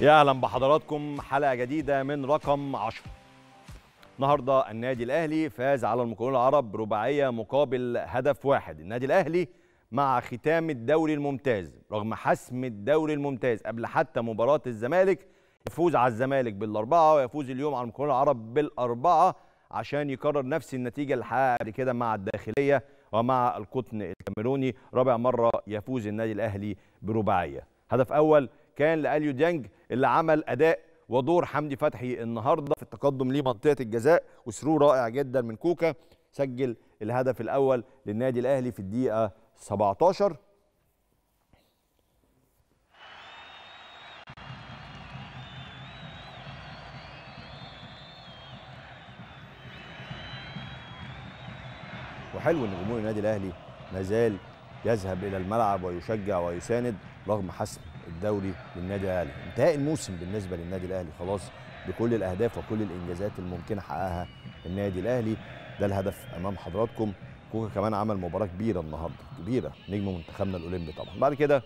يا اهلا بحضراتكم حلقه جديده من رقم 10 النهارده النادي الاهلي فاز على المقاولون العرب رباعيه مقابل هدف واحد النادي الاهلي مع ختام الدوري الممتاز رغم حسم الدوري الممتاز قبل حتى مباراه الزمالك يفوز على الزمالك بالاربعه ويفوز اليوم على المقاولون العرب بالاربعه عشان يكرر نفس النتيجه اللي حققها قبل كده مع الداخليه ومع القطن الكاميروني رابع مره يفوز النادي الاهلي برباعيه هدف اول كان لأليو ديانج اللي عمل أداء ودور حمدي فتحي النهارده في التقدم لمنطقه الجزاء وسرو رائع جدا من كوكا سجل الهدف الاول للنادي الاهلي في الدقيقه 17 وحلو ان جمهور النادي الاهلي ما زال يذهب الى الملعب ويشجع ويساند رغم حسم الدوري للنادي الاهلي انتهاء الموسم بالنسبه للنادي الاهلي خلاص بكل الاهداف وكل الانجازات الممكنه حققها النادي الاهلي ده الهدف امام حضراتكم كوكا كمان عمل مباراه كبيره النهارده كبيره نجم منتخبنا الاولمبي طبعا بعد كده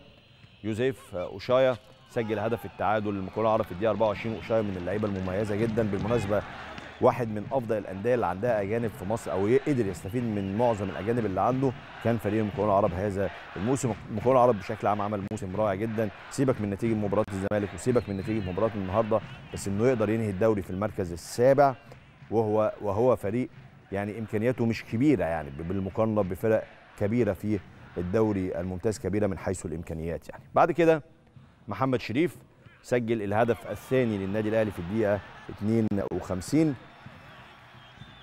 يوزيف اوشايا سجل هدف التعادل الكره عرف الدقيقه 24 اوشايا من اللعيبه المميزه جدا بالمناسبه واحد من افضل الانديه اللي عندها اجانب في مصر او قدر يستفيد من معظم الاجانب اللي عنده كان فريق المكون العرب هذا الموسم المكون العرب بشكل عام عمل موسم رائع جدا سيبك من نتيجه مباراه الزمالك وسيبك من نتيجه مباراه النهارده بس انه يقدر ينهي الدوري في المركز السابع وهو وهو فريق يعني امكانياته مش كبيره يعني بالمقارنه بفرق كبيره في الدوري الممتاز كبيره من حيث الامكانيات يعني بعد كده محمد شريف سجل الهدف الثاني للنادي الاهلي في الدقيقه 52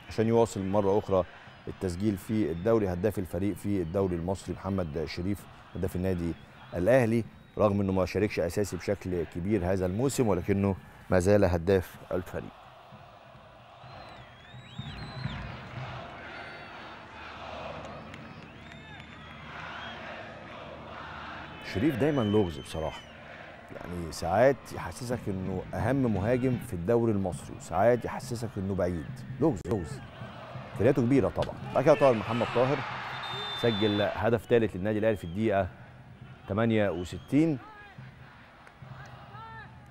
عشان يواصل مرة أخرى التسجيل في الدوري هداف الفريق في الدوري المصري محمد شريف هداف النادي الأهلي رغم أنه ما شاركش أساسي بشكل كبير هذا الموسم ولكنه ما زال هداف الفريق شريف دايما لغز بصراحه يعني ساعات يحسسك انه اهم مهاجم في الدوري المصري وساعات يحسسك انه بعيد لغز لغز امكانياته كبيره طبعا بعد كده طاهر محمد طاهر سجل هدف ثالث للنادي الاهلي في الدقيقه 68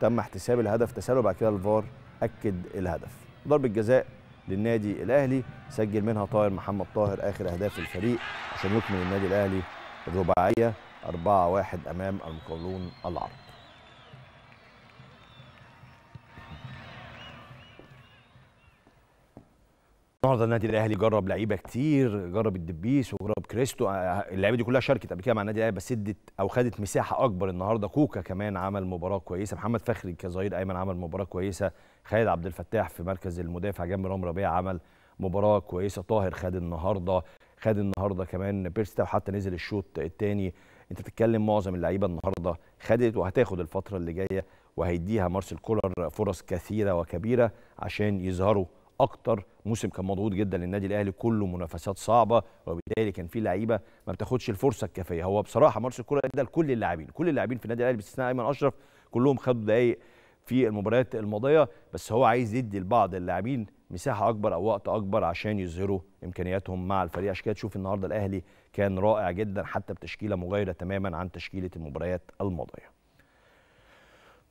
تم احتساب الهدف تسلل بعد كده الفار اكد الهدف ضربه جزاء للنادي الاهلي سجل منها طاهر محمد طاهر اخر اهداف الفريق عشان يكمل النادي الاهلي الرباعيه 4-1 امام المقاولون العرب النهارده النادي الاهلي جرب لعيبه كتير جرب الدبيس وجرب كريستو آه، اللعيبه دي كلها شاركت قبل كده مع النادي الاهلي بس ادت او خدت مساحه اكبر النهارده كوكا كمان عمل مباراه كويسه محمد فخري كظهير ايمن عمل مباراه كويسه خالد عبد الفتاح في مركز المدافع جنب رام ربيع عمل مباراه كويسه طاهر خد النهارده خد النهارده كمان بيرستا وحتى نزل الشوط الثاني انت بتتكلم معظم اللعيبه النهارده خدت وهتاخد الفتره اللي جايه وهيديها مارسيل كولر فرص كثيره وكبيره عشان يظهروا اكتر موسم كان مضغوط جدا للنادي الاهلي كله منافسات صعبه وبالتالي كان في لعيبه ما بتاخدش الفرصه الكافيه هو بصراحه مارس الكوره ده لكل اللاعبين كل اللاعبين في النادي الاهلي باستثناء ايمن اشرف كلهم خدوا دقايق في المباريات الماضيه بس هو عايز يدي لبعض اللاعبين مساحه اكبر او وقت اكبر عشان يظهروا امكانياتهم مع الفريق عشان كده تشوف النهارده الاهلي كان رائع جدا حتى بتشكيله مغايره تماما عن تشكيله المباريات الماضيه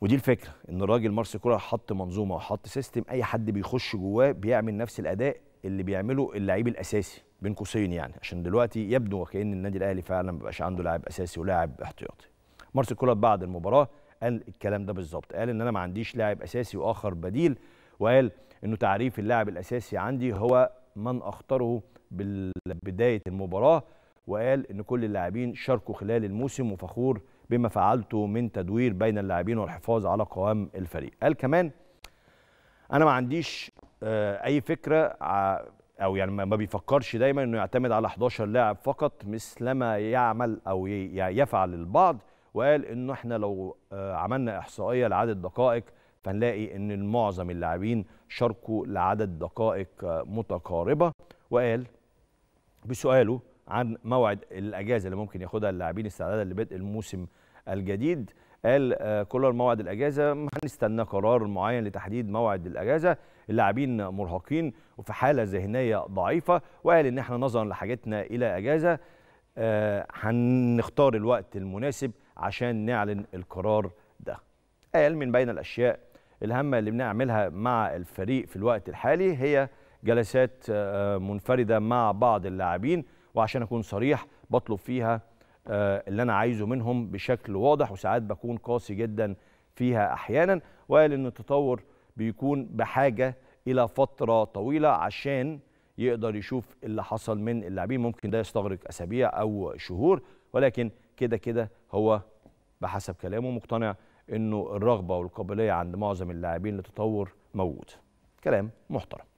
ودي الفكره ان الراجل مارس كولر حط منظومه وحط سيستم اي حد بيخش جواه بيعمل نفس الاداء اللي بيعمله اللعيب الاساسي بين قوسين يعني عشان دلوقتي يبدو وكأن النادي الاهلي فعلا ما عنده لاعب اساسي ولاعب احتياطي مارس كولر بعد المباراه قال الكلام ده بالظبط قال ان انا ما عنديش لاعب اساسي واخر بديل وقال انه تعريف اللاعب الاساسي عندي هو من اختاره بدايه المباراه وقال ان كل اللاعبين شاركوا خلال الموسم وفخور بما فعلته من تدوير بين اللاعبين والحفاظ على قوام الفريق قال كمان انا ما عنديش آه، اي فكره آه، او يعني ما بيفكرش دايما انه يعتمد على 11 لاعب فقط مثلما يعمل او يعني يفعل البعض وقال انه احنا لو آه، عملنا احصائيه لعدد دقائق فنلاقي ان معظم اللاعبين شاركوا لعدد دقائق متقاربه وقال بسؤاله عن موعد الاجازه اللي ممكن ياخدها اللاعبين استعدادا لبدء الموسم الجديد قال آه، كولر موعد الاجازه هنستنى قرار معين لتحديد موعد الاجازه اللاعبين مرهقين وفي حاله ذهنيه ضعيفه وقال ان احنا نظرا لحاجتنا الى اجازه آه، هنختار الوقت المناسب عشان نعلن القرار ده قال من بين الاشياء الهامه اللي بنعملها مع الفريق في الوقت الحالي هي جلسات آه، منفرده مع بعض اللاعبين وعشان اكون صريح بطلب فيها آه، اللي انا عايزه منهم بشكل واضح وساعات بكون قاسي جدا فيها احيانا وقال ان التطور بيكون بحاجه الى فتره طويله عشان يقدر يشوف اللي حصل من اللاعبين ممكن ده يستغرق اسابيع او شهور ولكن كده كده هو بحسب كلامه مقتنع انه الرغبه والقابليه عند معظم اللاعبين للتطور موجود كلام محترم